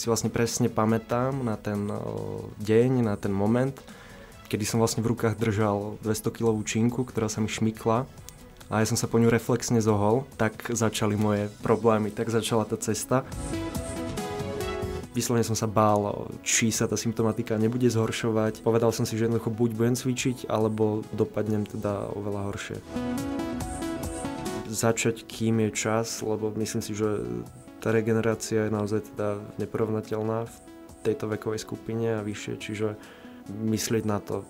si vlastne presne pamätám na ten deň, na ten moment, kedy som vlastne v rukách držal 200-kilovú činku, ktorá sa mi šmykla a ja som sa po ňu reflexne zohol, tak začali moje problémy, tak začala tá cesta. Vyslovene som sa bál, či sa tá symptomatika nebude zhoršovať. Povedal som si, že jednoducho buď budem cvičiť, alebo dopadnem teda oveľa horšie začať, kým je čas, lebo myslím si, že tá regenerácia je naozaj teda neporovnateľná v tejto vekovej skupine a vyššie, čiže myslieť na to.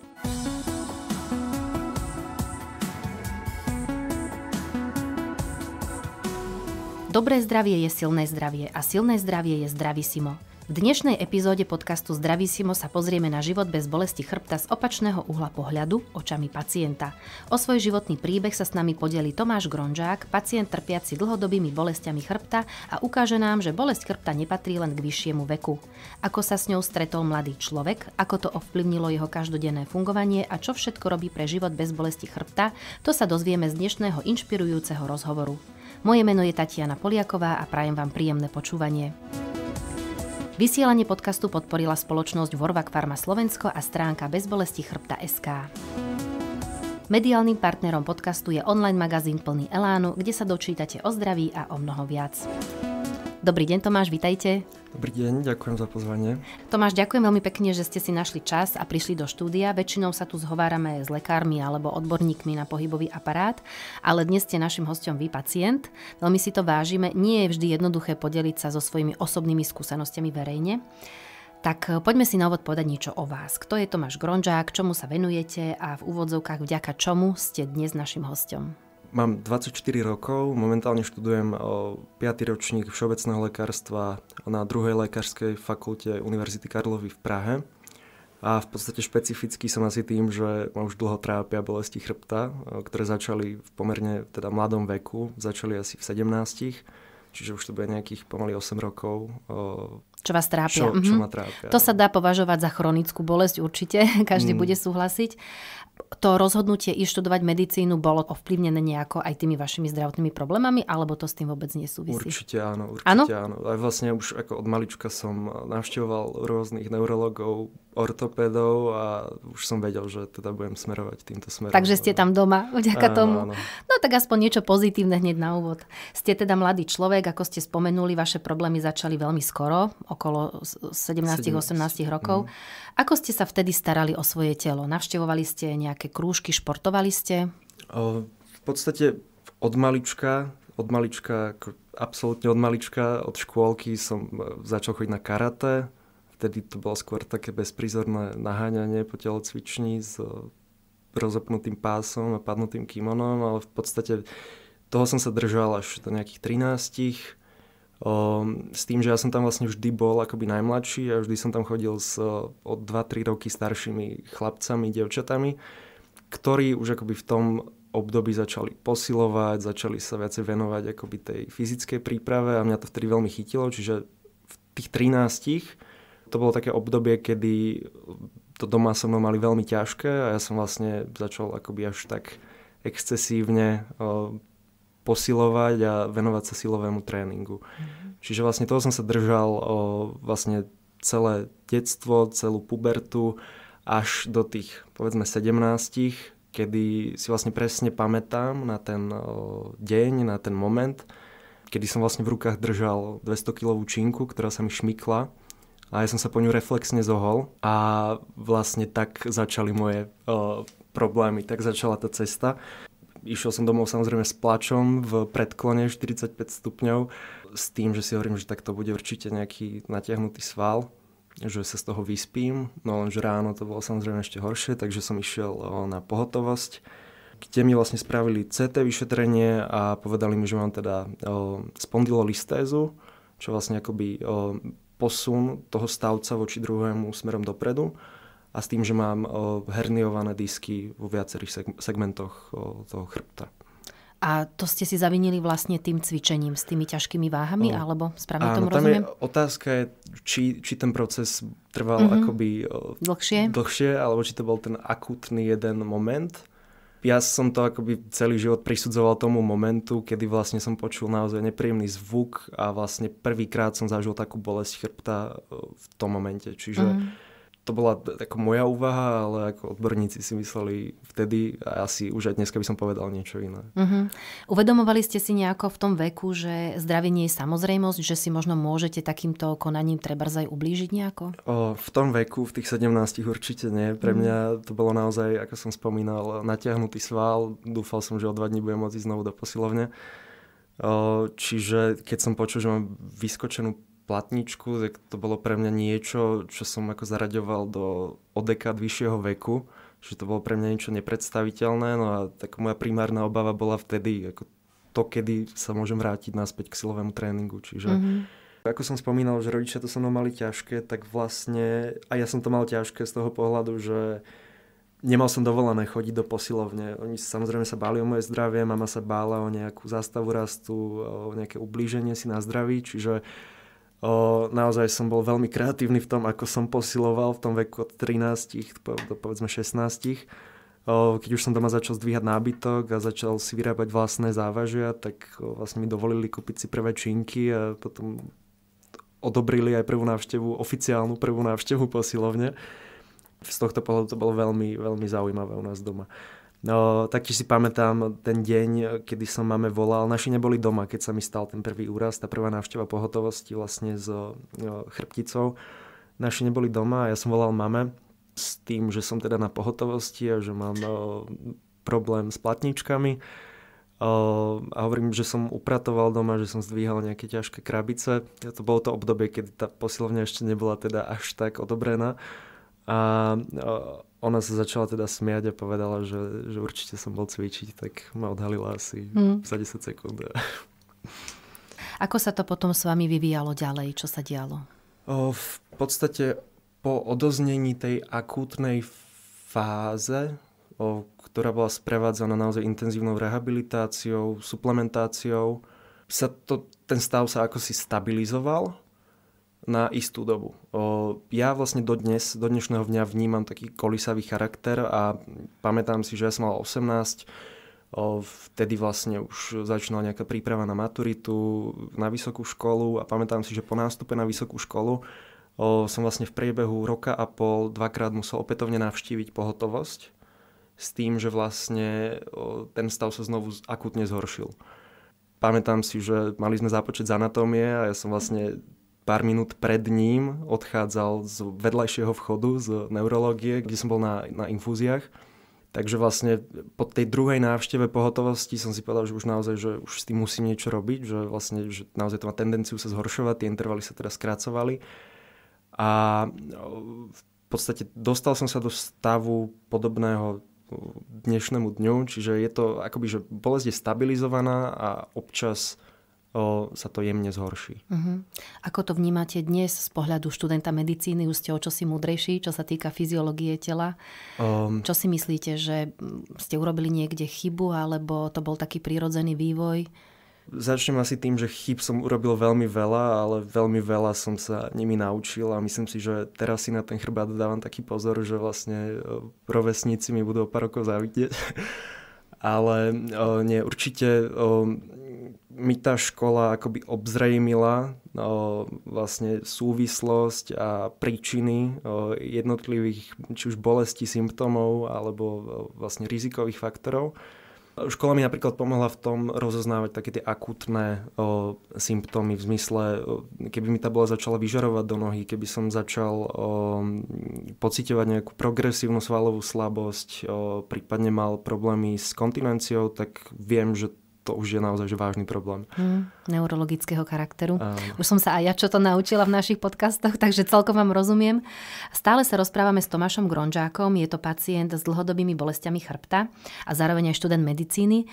Dobré zdravie je silné zdravie a silné zdravie je zdravý Simo. V dnešnej epizóde podcastu Zdravísimo sa pozrieme na život bez bolesti chrbta z opačného uhla pohľadu, očami pacienta. O svoj životný príbeh sa s nami podelí Tomáš Gronžák, pacient trpiaci dlhodobými bolestiami chrbta a ukáže nám, že bolesť chrbta nepatrí len k vyššiemu veku. Ako sa s ňou stretol mladý človek, ako to ovplyvnilo jeho každodenné fungovanie a čo všetko robí pre život bez bolesti chrbta, to sa dozvieme z dnešného inšpirujúceho rozhovoru. Moje meno je Tatiana Poliaková a prajem vám príjemné počúvanie. Vysielanie podcastu podporila spoločnosť Vorvak Pharma Slovensko a stránka bezbolesti chrbta SK. Mediálnym partnerom podcastu je online magazín plný elánu, kde sa dočítate o zdraví a o mnoho viac. Dobrý deň Tomáš, vitajte. Dobrý deň, ďakujem za pozvanie. Tomáš, ďakujem veľmi pekne, že ste si našli čas a prišli do štúdia. Väčšinou sa tu zhovárame s lekármi alebo odborníkmi na pohybový aparát, ale dnes ste našim hostom vy pacient. Veľmi si to vážime. Nie je vždy jednoduché podeliť sa so svojimi osobnými skúsenostiami verejne. Tak poďme si na úvod povedať niečo o vás. Kto je Tomáš Gronžák, čomu sa venujete a v úvodzovkách vďaka čomu ste dnes našim hostom? Mám 24 rokov, momentálne študujem 5. ročník všeobecného lekárstva na druhej lekárskej fakulte Univerzity Karlovy v Prahe. A v podstate špecificky som asi tým, že ma už dlho trápia bolesti chrbta, ktoré začali v pomerne teda mladom veku, začali asi v 17 čiže už to bude nejakých pomaly 8 rokov. Čo vás trápia. Čo, čo mhm. ma trápia. To sa no. dá považovať za chronickú bolesť určite, každý mm. bude súhlasiť to rozhodnutie ištudovať študovať medicínu bolo ovplyvnené nejako aj tými vašimi zdravotnými problémami, alebo to s tým vôbec nesúvisí? Určite áno, určite áno. áno. Aj vlastne už ako od malička som navštevoval rôznych neurologov, ortopedov a už som vedel, že teda budem smerovať týmto smerom. Takže ste tam doma, vďaka áno, tomu. Áno. No tak aspoň niečo pozitívne hneď na úvod. Ste teda mladý človek, ako ste spomenuli, vaše problémy začali veľmi skoro, okolo 17-18 rokov. Mm. Ako ste sa vtedy starali o svoje telo? Navštevovali ste nejaké nejaké krúžky, športovali ste? O, v podstate od malička, od malička, absolútne od malička, od škôlky som e, začal chodiť na karate. Vtedy to bolo skôr také bezprizorné naháňanie po telocvični s e, rozopnutým pásom a padnutým kimonom, ale v podstate toho som sa držal až do nejakých 13. O, s tým, že ja som tam vlastne vždy bol akoby najmladší a vždy som tam chodil s e, o 2-3 roky staršími chlapcami, devčatami ktorí už akoby v tom období začali posilovať, začali sa viacej venovať akoby tej fyzickej príprave a mňa to vtedy veľmi chytilo, čiže v tých 13 to bolo také obdobie, kedy to doma so mnou mali veľmi ťažké a ja som vlastne začal akoby až tak excesívne posilovať a venovať sa silovému tréningu. Mm-hmm. Čiže vlastne toho som sa držal vlastne celé detstvo, celú pubertu až do tých povedzme 17, kedy si vlastne presne pamätám na ten deň, na ten moment, kedy som vlastne v rukách držal 200-kilovú činku, ktorá sa mi šmykla a ja som sa po ňu reflexne zohol a vlastne tak začali moje uh, problémy, tak začala tá cesta. Išiel som domov samozrejme s plačom v predklone 45 stupňov s tým, že si hovorím, že tak to bude určite nejaký natiahnutý sval, že sa z toho vyspím, no lenže ráno to bolo samozrejme ešte horšie, takže som išiel eh, na pohotovosť, kde mi vlastne spravili CT vyšetrenie a povedali mi, že mám teda eh, spondylolistézu, čo vlastne akoby eh, posun toho stavca voči druhému smerom dopredu a s tým, že mám herniované disky vo viacerých segmentoch toho chrbta. A to ste si zavinili vlastne tým cvičením s tými ťažkými váhami, no. alebo správne Áno, tomu rozumiem? Je, otázka je, či, či ten proces trval mm-hmm. akoby dlhšie? dlhšie, alebo či to bol ten akutný jeden moment. Ja som to akoby celý život prisudzoval tomu momentu, kedy vlastne som počul naozaj nepríjemný zvuk a vlastne prvýkrát som zažil takú bolesť chrbta v tom momente. Čiže mm-hmm to bola ako moja úvaha, ale ako odborníci si mysleli vtedy a asi už aj dneska by som povedal niečo iné. Uh-huh. Uvedomovali ste si nejako v tom veku, že zdravie nie je samozrejmosť, že si možno môžete takýmto konaním treba aj ublížiť nejako? O, v tom veku, v tých 17 určite nie. Pre mhm. mňa to bolo naozaj, ako som spomínal, natiahnutý sval. Dúfal som, že o dva dní budem môcť ísť znovu do posilovne. Čiže keď som počul, že mám vyskočenú platničku, tak to bolo pre mňa niečo, čo som ako zaraďoval do odekad dekád vyššieho veku, že to bolo pre mňa niečo nepredstaviteľné, no a tak moja primárna obava bola vtedy, ako to, kedy sa môžem vrátiť naspäť k silovému tréningu, čiže mm-hmm. Ako som spomínal, že rodičia to so mnou mali ťažké, tak vlastne a ja som to mal ťažké z toho pohľadu, že nemal som dovolené chodiť do posilovne. Oni samozrejme sa báli o moje zdravie, mama sa bála o nejakú zástavu rastu, o nejaké ublíženie si na zdraví, čiže uh, O, naozaj som bol veľmi kreatívny v tom, ako som posiloval v tom veku od 13 do povedzme 16. O, keď už som doma začal zdvíhať nábytok a začal si vyrábať vlastné závažia, tak o, vlastne mi dovolili kúpiť si prvé činky a potom odobrili aj prvú návštevu, oficiálnu prvú návštevu posilovne. Z tohto pohľadu to bolo veľmi, veľmi zaujímavé u nás doma. No, taktiež si pamätám ten deň, kedy som máme volal. Naši neboli doma, keď sa mi stal ten prvý úraz, tá prvá návšteva pohotovosti vlastne s e, chrbticou. Naši neboli doma a ja som volal mame s tým, že som teda na pohotovosti a že mám o, e, problém s platničkami. O, e, a hovorím, že som upratoval doma, že som zdvíhal nejaké ťažké krabice. Ja to bolo to obdobie, keď tá posilovňa ešte nebola teda až tak odobrená. A, o, ona sa začala teda smiať a povedala, že, že určite som bol cvičiť, tak ma odhalila asi mm. za 10 sekúnd. Ako sa to potom s vami vyvíjalo ďalej? Čo sa dialo? O, v podstate po odoznení tej akútnej fáze, o, ktorá bola sprevádzana naozaj intenzívnou rehabilitáciou, suplementáciou, sa to, ten stav sa ako si stabilizoval na istú dobu. Ja vlastne do dnes, do dnešného dňa vnímam taký kolisavý charakter a pamätám si, že ja som mal 18, vtedy vlastne už začínala nejaká príprava na maturitu, na vysokú školu a pamätám si, že po nástupe na vysokú školu som vlastne v priebehu roka a pol dvakrát musel opätovne navštíviť pohotovosť s tým, že vlastne ten stav sa znovu akutne zhoršil pamätám si, že mali sme zápočet z anatómie a ja som vlastne pár minút pred ním odchádzal z vedľajšieho vchodu z neurológie, kde som bol na, na infúziách. Takže vlastne po tej druhej návšteve pohotovosti som si povedal, že už naozaj, že už s tým musím niečo robiť, že vlastne že naozaj to má tendenciu sa zhoršovať, tie intervaly sa teda skracovali. A e, v podstate dostal som sa do stavu podobného dnešnému dňu, čiže je to akoby, že bolesť je stabilizovaná a občas o, sa to jemne zhorší. Uh-huh. Ako to vnímate dnes z pohľadu študenta medicíny? Už ste o čosi múdrejší, čo sa týka fyziológie tela. Um, čo si myslíte, že ste urobili niekde chybu, alebo to bol taký prírodzený vývoj? Začnem asi tým, že chyb som urobil veľmi veľa, ale veľmi veľa som sa nimi naučil a myslím si, že teraz si na ten chrbát dávam taký pozor, že vlastne e, rovesníci mi budú o pár rokov závidieť. ale o, e, nie, určite o, e, mi tá škola akoby obzrejmila o, vlastne súvislosť a príčiny o, jednotlivých či už bolesti, symptómov alebo o, vlastne rizikových faktorov. Škola mi napríklad pomohla v tom rozoznávať také tie akutné o, symptómy v zmysle, o, keby mi tá bola začala vyžarovať do nohy, keby som začal o, pocitovať nejakú progresívnu svalovú slabosť, o, prípadne mal problémy s kontinenciou, tak viem, že to už je naozaj že vážny problém. Hmm, neurologického charakteru. Um. Už som sa aj ja čo to naučila v našich podcastoch, takže celkom vám rozumiem. Stále sa rozprávame s Tomášom Gronžákom, je to pacient s dlhodobými bolestiami chrbta a zároveň aj študent medicíny. E,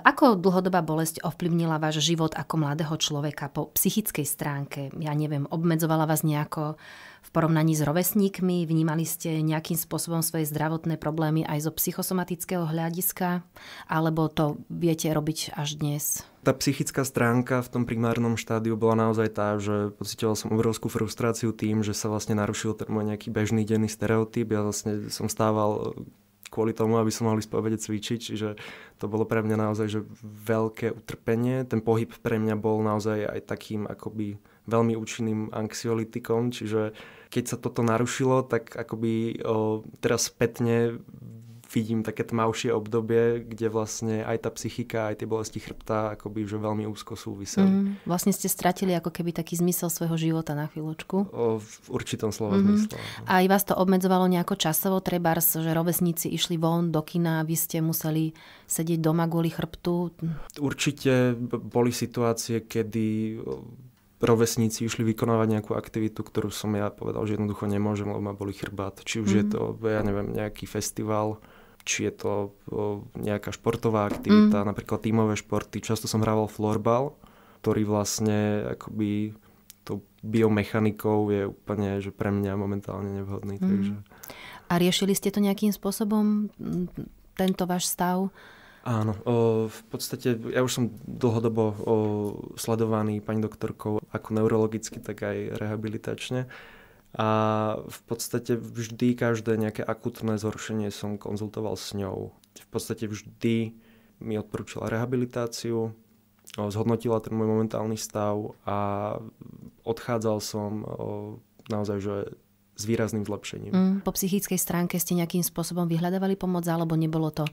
ako dlhodobá bolesť ovplyvnila váš život ako mladého človeka po psychickej stránke? Ja neviem, obmedzovala vás nejako? v porovnaní s rovesníkmi? Vnímali ste nejakým spôsobom svoje zdravotné problémy aj zo psychosomatického hľadiska? Alebo to viete robiť až dnes? tá psychická stránka v tom primárnom štádiu bola naozaj tá, že pocitoval som obrovskú frustráciu tým, že sa vlastne narušil ten môj nejaký bežný denný stereotyp. Ja vlastne som stával kvôli tomu, aby som mohli spovede cvičiť, čiže to bolo pre mňa naozaj že veľké utrpenie. Ten pohyb pre mňa bol naozaj aj takým akoby veľmi účinným anxiolitikom, čiže keď sa toto narušilo, tak akoby o, teraz spätne vidím také tmavšie obdobie, kde vlastne aj tá psychika, aj tie bolesti chrbta akoby už veľmi úzko súviseli. Mm, vlastne ste stratili ako keby taký zmysel svojho života na chvíľočku. O, v určitom slove mm-hmm. zmysle. A aj vás to obmedzovalo nejako časovo, trebárs, že rovesníci išli von do kina, vy ste museli sedieť doma kvôli chrbtu? Určite boli situácie, kedy rovesníci išli vykonávať nejakú aktivitu, ktorú som ja povedal, že jednoducho nemôžem, lebo ma boli chrbát. Či už mm. je mhm. to, ja mhm. neviem, nejaký festival, či je to nejaká športová mhm. aktivita, mm. napríklad tímové športy. Často som hrával florbal, ktorý vlastne akoby tou biomechanikou je úplne, že pre mňa momentálne nevhodný. Mm. Takže... A riešili ste to nejakým spôsobom, tento váš stav? Áno, o, v podstate ja už som dlhodobo o, sledovaný pani doktorkou ako neurologicky, tak aj rehabilitačne. A v podstate vždy každé nejaké akutné zhoršenie som konzultoval s ňou. V podstate vždy mi odporúčila rehabilitáciu, o, zhodnotila ten môj momentálny stav a odchádzal som o, naozaj, že s výrazným zlepšením. Mm, po psychickej stránke ste nejakým spôsobom vyhľadávali pomoc, alebo nebolo to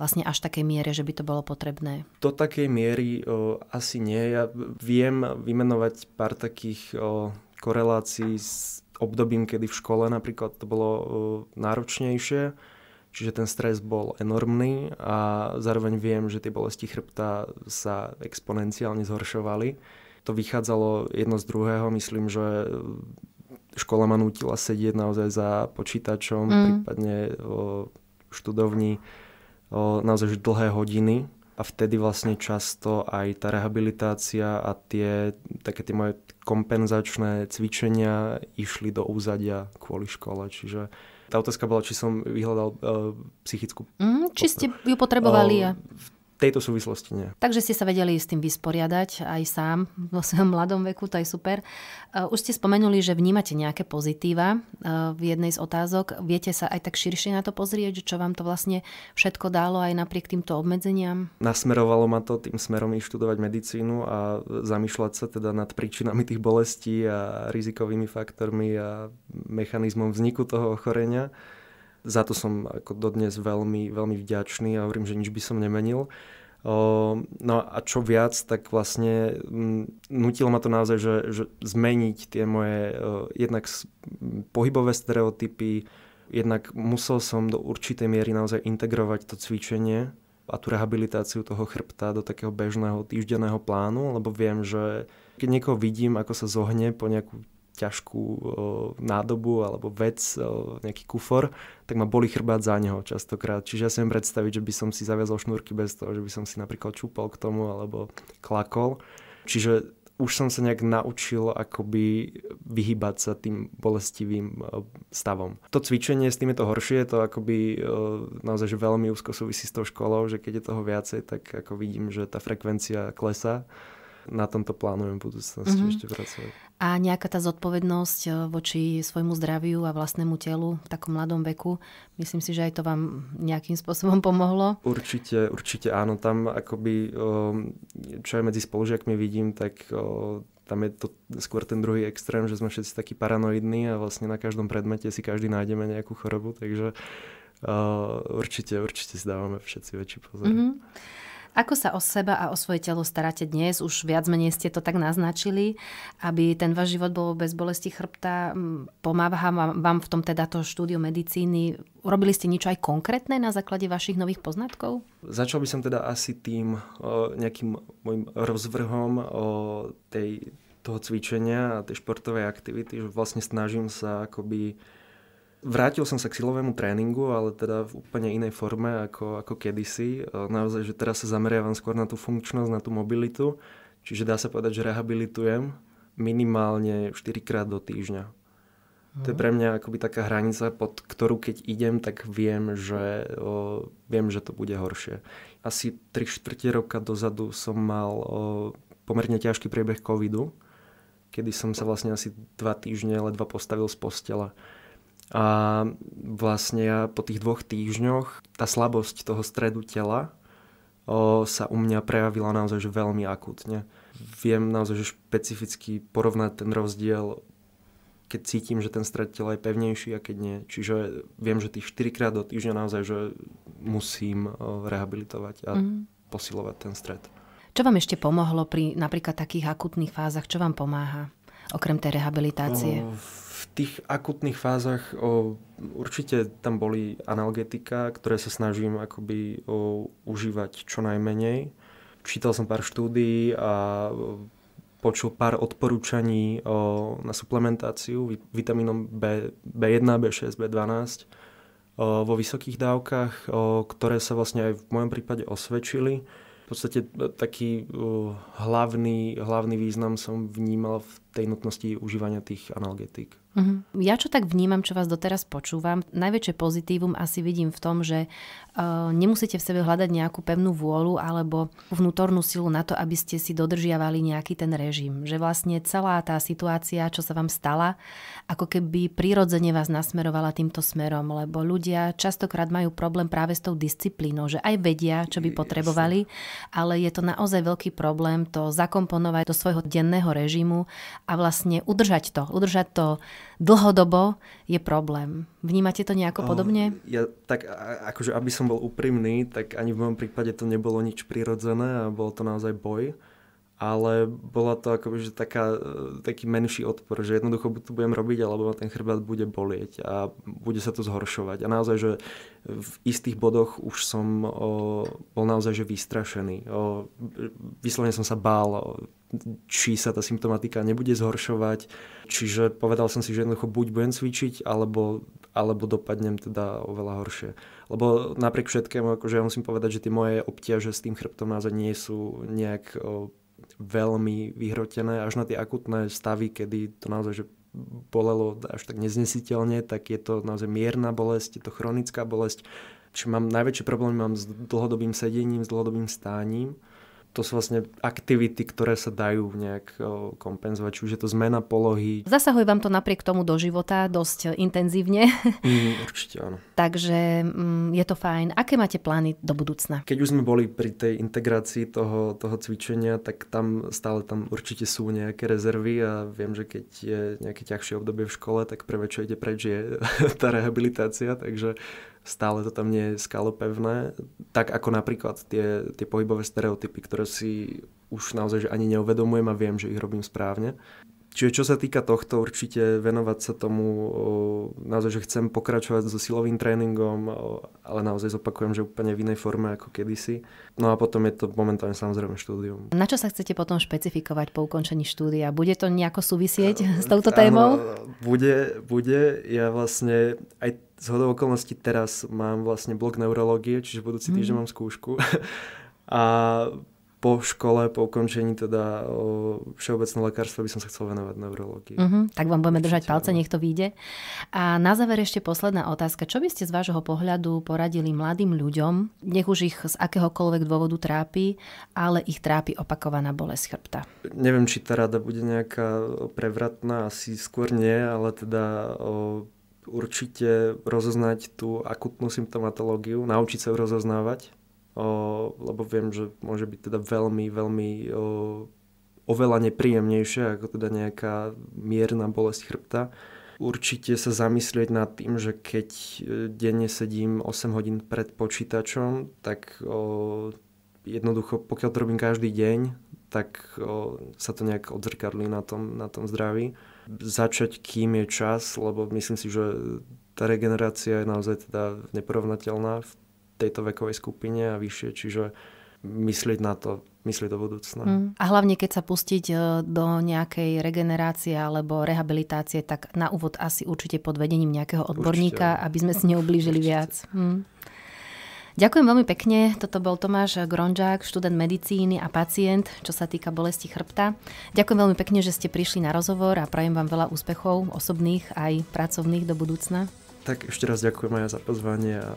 vlastne až takej miere, že by to bolo potrebné? Do takej miery o, asi nie. Ja viem vymenovať pár takých o, korelácií s obdobím, kedy v škole napríklad to bolo o, náročnejšie. Čiže ten stres bol enormný a zároveň viem, že tie bolesti chrbta sa exponenciálne zhoršovali. To vychádzalo jedno z druhého. Myslím, že škola ma nutila sedieť naozaj za počítačom, mm. prípadne o študovni naozaj už dlhé hodiny a vtedy vlastne často aj tá rehabilitácia a tie také tie moje kompenzačné cvičenia išli do úzadia kvôli škole. Čiže tá otázka bola, či som vyhľadal uh, psychickú... Mm, či ste ju potrebovali. Uh, tejto súvislosti nie. Takže ste sa vedeli s tým vysporiadať aj sám vo svojom mladom veku, to je super. Uh, už ste spomenuli, že vnímate nejaké pozitíva uh, v jednej z otázok. Viete sa aj tak širšie na to pozrieť, čo vám to vlastne všetko dalo aj napriek týmto obmedzeniam? Nasmerovalo ma to tým smerom študovať medicínu a zamýšľať sa teda nad príčinami tých bolestí a rizikovými faktormi a mechanizmom vzniku toho ochorenia za to som ako dodnes veľmi, veľmi vďačný a hovorím, že nič by som nemenil. No a čo viac, tak vlastne nutilo ma to naozaj, že, že zmeniť tie moje jednak pohybové stereotypy, jednak musel som do určitej miery naozaj integrovať to cvičenie a tú rehabilitáciu toho chrbta do takého bežného týždenného plánu, lebo viem, že keď niekoho vidím, ako sa zohne po nejakú ťažkú o, nádobu alebo vec, o, nejaký kufor, tak ma boli chrbát za neho častokrát. Čiže ja si viem predstaviť, že by som si zaviazol šnúrky bez toho, že by som si napríklad čúpal k tomu alebo klakol. Čiže už som sa nejak naučil akoby vyhybať sa tým bolestivým stavom. To cvičenie s tým je to horšie, to akoby naozaj že veľmi úzko súvisí s tou školou, že keď je toho viacej, tak ako vidím, že tá frekvencia klesá na tomto plánujem v budúcnosti mm-hmm. ešte pracovať. A nejaká tá zodpovednosť eh, voči svojmu zdraviu a vlastnému telu v takom mladom veku, myslím si, že aj to vám nejakým spôsobom pomohlo? Určite, určite áno. Tam akoby, eh, čo aj medzi spolužiakmi vidím, tak eh, tam je to skôr ten druhý extrém, že sme všetci takí paranoidní a vlastne na každom predmete si každý nájdeme nejakú chorobu, takže uh, určite, určite si dávame všetci väčší pozor. Mm-hmm. Ako sa o seba a o svoje telo staráte dnes? Už viac menej ste to tak naznačili, aby ten váš život bol bez bolesti chrbta. Mm, pomáha vám, v tom teda to štúdio medicíny. Robili ste niečo aj konkrétne na základe vašich nových poznatkov? Začal by som teda asi tým nejakým môjim rozvrhom o tej, toho cvičenia a tej športovej aktivity, že vlastne snažím sa akoby Vrátil som sa k silovému tréningu, ale teda v úplne inej forme ako, ako kedysi. E, naozaj, že teraz sa zameriavam skôr na tú funkčnosť, na tú mobilitu. Čiže dá sa povedať, že rehabilitujem minimálne 4 krát do týždňa. To je mhm. pre mňa akoby taká hranica, pod ktorú keď idem, tak viem, že, o, viem, že to bude horšie. Asi 3 štvrte roka dozadu som mal o, pomerne ťažký priebeh covidu, kedy som sa vlastne asi 2 týždne ledva postavil z postela. A vlastne ja po tých dvoch týždňoch tá slabosť toho stredu tela o, sa u mňa prejavila naozaj že veľmi akutne. Viem naozaj že špecificky porovnať ten rozdiel, keď cítim, že ten stred tela je pevnejší a keď nie. Čiže viem, že tých 4 krát do týždňa naozaj že musím o, rehabilitovať a mm. posilovať ten stred. Čo vám ešte pomohlo pri napríklad takých akutných fázach? Čo vám pomáha okrem tej rehabilitácie? O, v tých akutných fázach o, určite tam boli analgetika, ktoré sa snažím akoby o, užívať čo najmenej. Čítal som pár štúdií a počul pár odporúčaní o, na suplementáciu vitamínom B, B1, B6, B12 o, vo vysokých dávkach, o, ktoré sa vlastne aj v mojom prípade osvedčili. V podstate e, taký uh, hlavný, hlavný význam som vnímal v tej nutnosti užívania tých analgetík. Uh-huh. Ja čo tak vnímam, čo vás doteraz počúvam, najväčšie pozitívum asi vidím v tom, že uh, nemusíte v sebe hľadať nejakú pevnú vôľu alebo vnútornú silu na to, aby ste si dodržiavali nejaký ten režim. Že vlastne celá tá situácia, čo sa vám stala, ako keby prirodzene vás nasmerovala týmto smerom, lebo ľudia častokrát majú problém práve s tou disciplínou, že aj vedia, čo by potrebovali, ale je to naozaj veľký problém to zakomponovať do svojho denného režimu a vlastne udržať to, udržať to dlhodobo je problém. Vnímate to nejako podobne? Ja tak akože, aby som bol úprimný, tak ani v mojom prípade to nebolo nič prirodzené a bol to naozaj boj ale bola to akoby, že taká, e, taký menší odpor, že jednoducho buď to budem robiť, alebo ma ten chrbát bude bolieť a bude sa to zhoršovať. A naozaj, že v istých bodoch už som o, bol naozaj že vystrašený. O, vyslovene som sa bál, o, či sa tá symptomatika nebude zhoršovať. Čiže povedal som si, že jednoducho buď budem cvičiť, alebo, alebo dopadnem teda oveľa horšie. Lebo napriek všetkému, akože ja musím povedať, že tie moje obťaže s tým chrbtom naozaj nie sú nejak o, veľmi vyhrotené až na tie akutné stavy, kedy to naozaj že bolelo až tak neznesiteľne, tak je to naozaj mierna bolesť, je to chronická bolesť. Čiže mám najväčšie problémy mám s dlhodobým sedením, s dlhodobým stáním to sú vlastne aktivity, ktoré sa dajú nejak kompenzovať, či už je to zmena polohy. Zasahuje vám to napriek tomu do života dosť intenzívne. Mm, určite áno. Takže mm, je to fajn. Aké máte plány do budúcna? Keď už sme boli pri tej integrácii toho, toho cvičenia, tak tam stále tam určite sú nejaké rezervy a viem, že keď je nejaké ťažšie obdobie v škole, tak prvé, čo ide preč, je tá rehabilitácia, takže stále to tam nie je skalopevné, tak ako napríklad tie, tie pohybové stereotypy, ktoré si už naozaj že ani neuvedomujem a viem, že ich robím správne. Čiže čo sa týka tohto, určite venovať sa tomu, naozaj, že chcem pokračovať so silovým tréningom, ale naozaj zopakujem, že úplne v inej forme ako kedysi. No a potom je to momentálne samozrejme štúdium. Na čo sa chcete potom špecifikovať po ukončení štúdia? Bude to nejako súvisieť a, s touto témou? Áno, bude, bude. Ja vlastne aj z hodou okolností teraz mám vlastne blok neurológie, čiže budúci mm. týždeň mm. mám skúšku. a po škole, po ukončení teda všeobecného lekárstva by som sa chcel venovať neurologii. Uh-huh, mhm, tak vám budeme držať palce, nech to vyjde. A na záver ešte posledná otázka. Čo by ste z vášho pohľadu poradili mladým ľuďom, nech už ich z akéhokoľvek dôvodu trápi, ale ich trápi opakovaná bolesť chrbta? Neviem, či tá rada bude nejaká prevratná, asi skôr nie, ale teda o, určite rozoznať tú akutnú symptomatológiu, naučiť sa ju rozoznávať lebo viem, že môže byť teda veľmi, veľmi oveľa nepríjemnejšie ako teda nejaká mierna bolesť chrbta. Určite sa zamyslieť nad tým, že keď e, denne sedím 8 hodín pred počítačom, tak jednoducho, pokiaľ to robím každý deň, tak sa to nejak odzrkadlí na tom, na tom zdraví. Začať, kým je čas, lebo myslím si, že tá regenerácia je naozaj teda neporovnateľná v tejto vekovej skupine a vyššie, čiže myslieť na to, myslieť do budúcna. Mm. A hlavne, keď sa pustiť e, do nejakej regenerácie alebo rehabilitácie, tak na úvod asi určite pod vedením nejakého odborníka, určite. aby sme si neublížili určite. viac. Mm. Ďakujem veľmi pekne. Toto bol Tomáš Gronžák, študent medicíny a pacient, čo sa týka bolesti chrbta. Ďakujem veľmi pekne, že ste prišli na rozhovor a prajem vám veľa úspechov osobných aj pracovných do budúcna. Tak ešte raz ďakujem aj za pozvanie a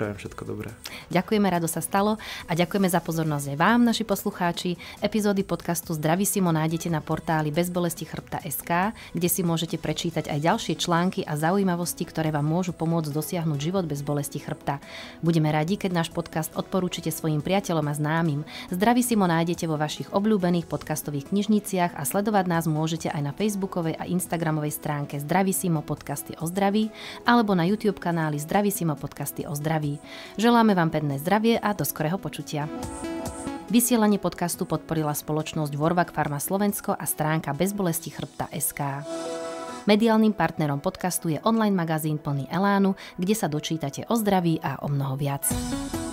prajem všetko dobré. Ďakujeme, rado sa stalo a ďakujeme za pozornosť aj vám, naši poslucháči. Epizódy podcastu Zdraví Simo nájdete na portáli bezbolesti chrbta.sk, kde si môžete prečítať aj ďalšie články a zaujímavosti, ktoré vám môžu pomôcť dosiahnuť život bez bolesti chrbta. Budeme radi, keď náš podcast odporúčite svojim priateľom a známym. Zdraví Simo nájdete vo vašich obľúbených podcastových knižniciach a sledovať nás môžete aj na facebookovej a instagramovej stránke Zdraví Simo podcasty o zdraví alebo na YouTube kanáli Zdraví Simo podcasty o zdraví médií. Želáme vám pevné zdravie a do skorého počutia. Vysielanie podcastu podporila spoločnosť Vorvak Pharma Slovensko a stránka bezbolesti chrbta SK. Mediálnym partnerom podcastu je online magazín plný elánu, kde sa dočítate o zdraví a o mnoho viac.